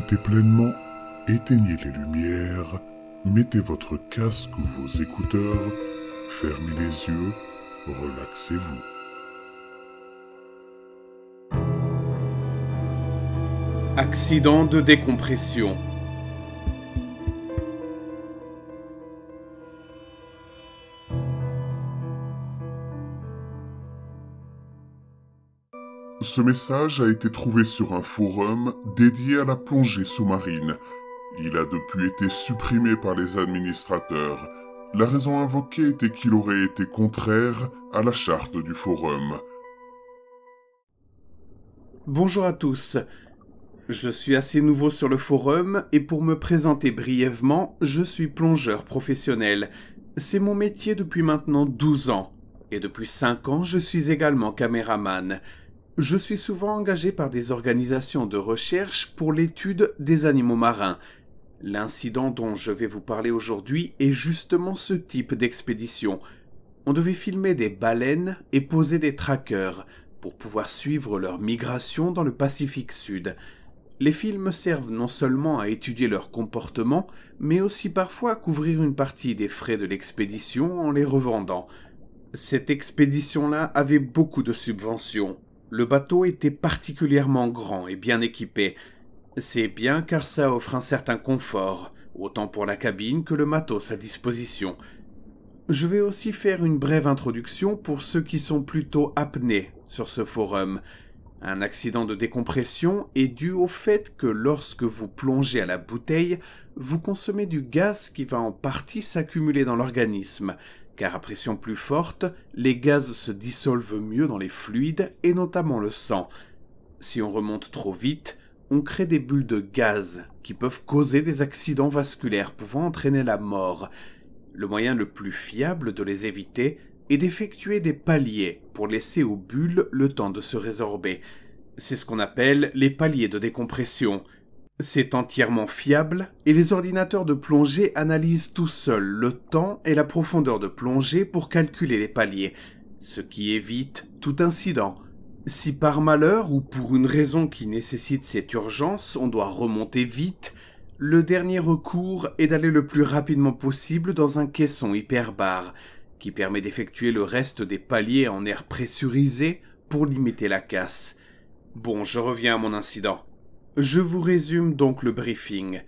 profitez pleinement, éteignez les lumières, mettez votre casque ou vos écouteurs, fermez les yeux, relaxez-vous. Accident de décompression. Ce message a été trouvé sur un forum dédié à la plongée sous-marine. Il a depuis été supprimé par les administrateurs. La raison invoquée était qu'il aurait été contraire à la charte du forum. Bonjour à tous. Je suis assez nouveau sur le forum et pour me présenter brièvement, je suis plongeur professionnel. C'est mon métier depuis maintenant 12 ans. Et depuis 5 ans, je suis également caméraman. Je suis souvent engagé par des organisations de recherche pour l'étude des animaux marins. L'incident dont je vais vous parler aujourd'hui est justement ce type d'expédition. On devait filmer des baleines et poser des trackers pour pouvoir suivre leur migration dans le Pacifique Sud. Les films servent non seulement à étudier leur comportement, mais aussi parfois à couvrir une partie des frais de l'expédition en les revendant. Cette expédition-là avait beaucoup de subventions. Le bateau était particulièrement grand et bien équipé. C'est bien car ça offre un certain confort, autant pour la cabine que le matos à disposition. Je vais aussi faire une brève introduction pour ceux qui sont plutôt apnés sur ce forum. Un accident de décompression est dû au fait que lorsque vous plongez à la bouteille, vous consommez du gaz qui va en partie s'accumuler dans l'organisme car à pression plus forte, les gaz se dissolvent mieux dans les fluides et notamment le sang. Si on remonte trop vite, on crée des bulles de gaz qui peuvent causer des accidents vasculaires pouvant entraîner la mort. Le moyen le plus fiable de les éviter est d'effectuer des paliers pour laisser aux bulles le temps de se résorber. C'est ce qu'on appelle les paliers de décompression, c'est entièrement fiable et les ordinateurs de plongée analysent tout seuls le temps et la profondeur de plongée pour calculer les paliers, ce qui évite tout incident. Si par malheur ou pour une raison qui nécessite cette urgence on doit remonter vite, le dernier recours est d'aller le plus rapidement possible dans un caisson hyperbare, qui permet d'effectuer le reste des paliers en air pressurisé pour limiter la casse. Bon, je reviens à mon incident. Je vous résume donc le briefing.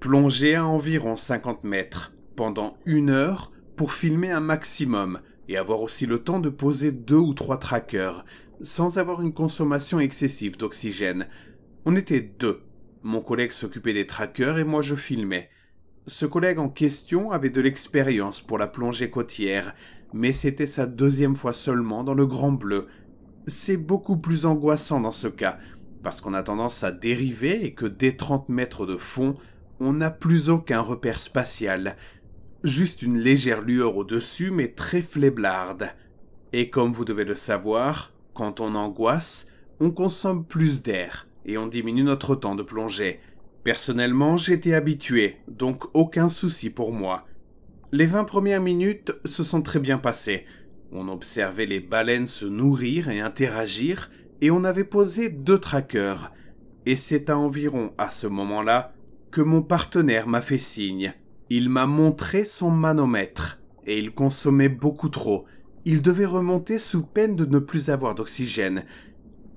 Plonger à environ 50 mètres pendant une heure pour filmer un maximum et avoir aussi le temps de poser deux ou trois trackers sans avoir une consommation excessive d'oxygène. On était deux. Mon collègue s'occupait des trackers et moi je filmais. Ce collègue en question avait de l'expérience pour la plongée côtière, mais c'était sa deuxième fois seulement dans le Grand Bleu. C'est beaucoup plus angoissant dans ce cas, parce qu'on a tendance à dériver et que dès 30 mètres de fond, on n'a plus aucun repère spatial. Juste une légère lueur au-dessus, mais très fléblarde. Et comme vous devez le savoir, quand on angoisse, on consomme plus d'air et on diminue notre temps de plongée. Personnellement, j'étais habitué, donc aucun souci pour moi. Les 20 premières minutes se sont très bien passées. On observait les baleines se nourrir et interagir, et on avait posé deux trackers, et c'est à environ à ce moment-là que mon partenaire m'a fait signe. Il m'a montré son manomètre, et il consommait beaucoup trop. Il devait remonter sous peine de ne plus avoir d'oxygène.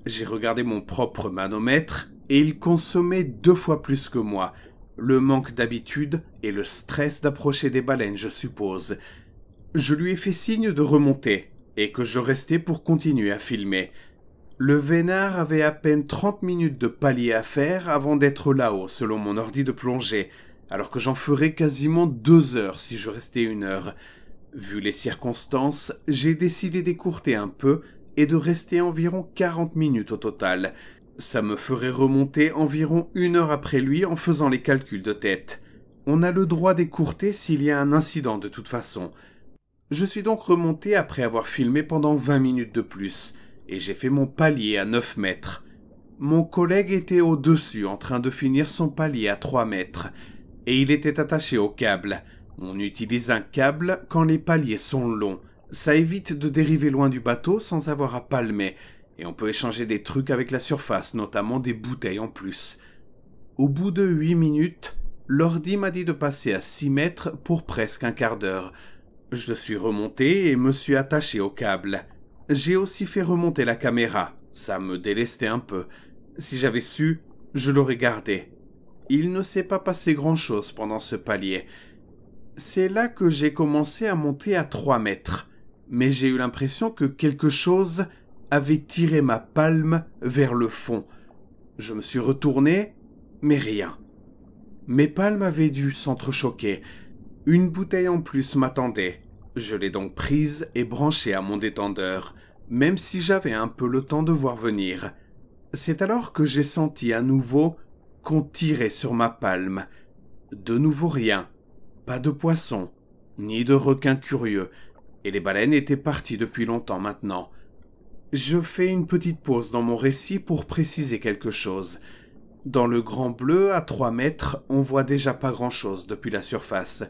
J'ai regardé mon propre manomètre, et il consommait deux fois plus que moi. Le manque d'habitude et le stress d'approcher des baleines, je suppose. Je lui ai fait signe de remonter, et que je restais pour continuer à filmer. Le vénard avait à peine 30 minutes de palier à faire avant d'être là-haut, selon mon ordi de plongée, alors que j'en ferais quasiment deux heures si je restais une heure. Vu les circonstances, j'ai décidé d'écourter un peu et de rester environ 40 minutes au total. Ça me ferait remonter environ une heure après lui en faisant les calculs de tête. On a le droit d'écourter s'il y a un incident de toute façon. Je suis donc remonté après avoir filmé pendant 20 minutes de plus et j'ai fait mon palier à 9 mètres. Mon collègue était au-dessus en train de finir son palier à 3 mètres, et il était attaché au câble. On utilise un câble quand les paliers sont longs. Ça évite de dériver loin du bateau sans avoir à palmer, et on peut échanger des trucs avec la surface, notamment des bouteilles en plus. Au bout de 8 minutes, l'ordi m'a dit de passer à 6 mètres pour presque un quart d'heure. Je suis remonté et me suis attaché au câble. J'ai aussi fait remonter la caméra. Ça me délestait un peu. Si j'avais su, je l'aurais gardé. Il ne s'est pas passé grand-chose pendant ce palier. C'est là que j'ai commencé à monter à 3 mètres, mais j'ai eu l'impression que quelque chose avait tiré ma palme vers le fond. Je me suis retourné, mais rien. Mes palmes avaient dû s'entrechoquer. Une bouteille en plus m'attendait. Je l'ai donc prise et branchée à mon détendeur même si j'avais un peu le temps de voir venir. C'est alors que j'ai senti à nouveau qu'on tirait sur ma palme. De nouveau rien. Pas de poisson, ni de requin curieux, et les baleines étaient parties depuis longtemps maintenant. Je fais une petite pause dans mon récit pour préciser quelque chose. Dans le grand bleu, à trois mètres, on voit déjà pas grand chose depuis la surface.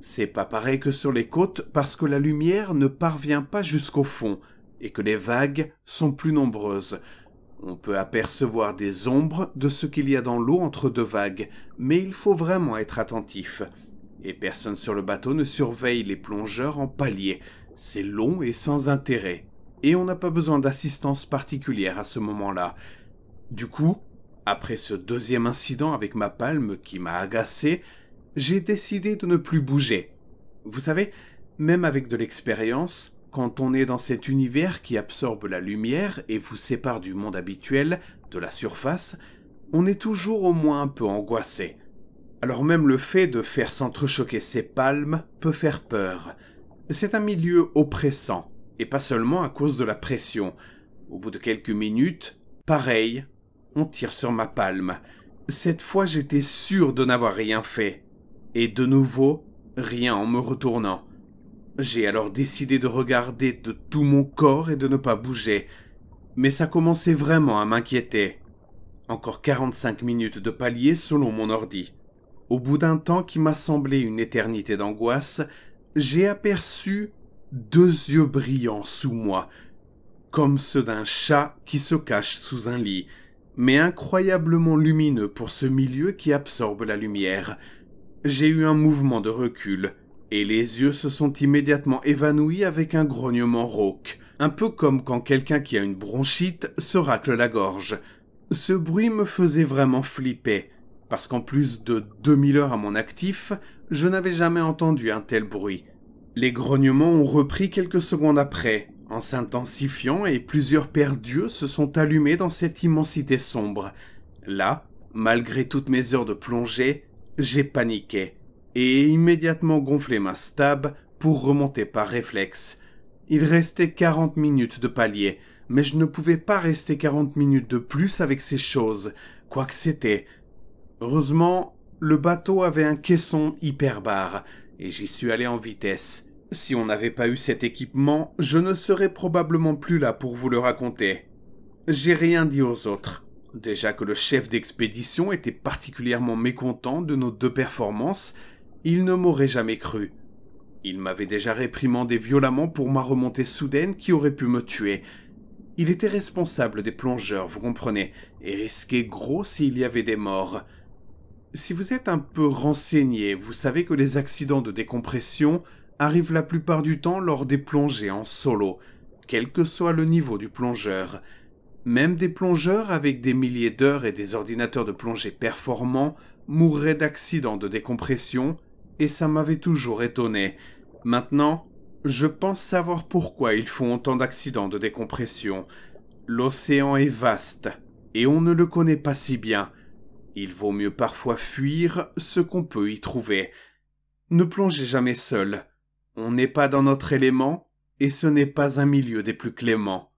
C'est pas pareil que sur les côtes parce que la lumière ne parvient pas jusqu'au fond et que les vagues sont plus nombreuses. On peut apercevoir des ombres de ce qu'il y a dans l'eau entre deux vagues, mais il faut vraiment être attentif. Et personne sur le bateau ne surveille les plongeurs en palier. C'est long et sans intérêt. Et on n'a pas besoin d'assistance particulière à ce moment-là. Du coup, après ce deuxième incident avec ma palme qui m'a agacé, j'ai décidé de ne plus bouger. Vous savez, même avec de l'expérience, quand on est dans cet univers qui absorbe la lumière et vous sépare du monde habituel, de la surface, on est toujours au moins un peu angoissé. Alors même le fait de faire s'entrechoquer ses palmes peut faire peur. C'est un milieu oppressant, et pas seulement à cause de la pression. Au bout de quelques minutes, pareil, on tire sur ma palme. Cette fois j'étais sûr de n'avoir rien fait. Et de nouveau, rien en me retournant. J'ai alors décidé de regarder de tout mon corps et de ne pas bouger, mais ça commençait vraiment à m'inquiéter. Encore 45 minutes de palier selon mon ordi. Au bout d'un temps qui m'a semblé une éternité d'angoisse, j'ai aperçu deux yeux brillants sous moi, comme ceux d'un chat qui se cache sous un lit, mais incroyablement lumineux pour ce milieu qui absorbe la lumière. J'ai eu un mouvement de recul, et les yeux se sont immédiatement évanouis avec un grognement rauque, un peu comme quand quelqu'un qui a une bronchite se racle la gorge. Ce bruit me faisait vraiment flipper, parce qu'en plus de 2000 heures à mon actif, je n'avais jamais entendu un tel bruit. Les grognements ont repris quelques secondes après, en s'intensifiant et plusieurs paires d'yeux se sont allumés dans cette immensité sombre. Là, malgré toutes mes heures de plongée, j'ai paniqué et immédiatement gonflé ma stab pour remonter par réflexe. Il restait quarante minutes de palier, mais je ne pouvais pas rester quarante minutes de plus avec ces choses, quoi que c'était. Heureusement, le bateau avait un caisson hyperbare, et j'y suis allé en vitesse. Si on n'avait pas eu cet équipement, je ne serais probablement plus là pour vous le raconter. J'ai rien dit aux autres. Déjà que le chef d'expédition était particulièrement mécontent de nos deux performances, il ne m'aurait jamais cru. Il m'avait déjà réprimandé violemment pour ma remontée soudaine qui aurait pu me tuer. Il était responsable des plongeurs, vous comprenez, et risquait gros s'il y avait des morts. Si vous êtes un peu renseigné, vous savez que les accidents de décompression arrivent la plupart du temps lors des plongées en solo, quel que soit le niveau du plongeur. Même des plongeurs avec des milliers d'heures et des ordinateurs de plongée performants mourraient d'accidents de décompression et ça m'avait toujours étonné. Maintenant, je pense savoir pourquoi ils font autant d'accidents de décompression. L'océan est vaste, et on ne le connaît pas si bien. Il vaut mieux parfois fuir ce qu'on peut y trouver. Ne plongez jamais seul. On n'est pas dans notre élément, et ce n'est pas un milieu des plus cléments.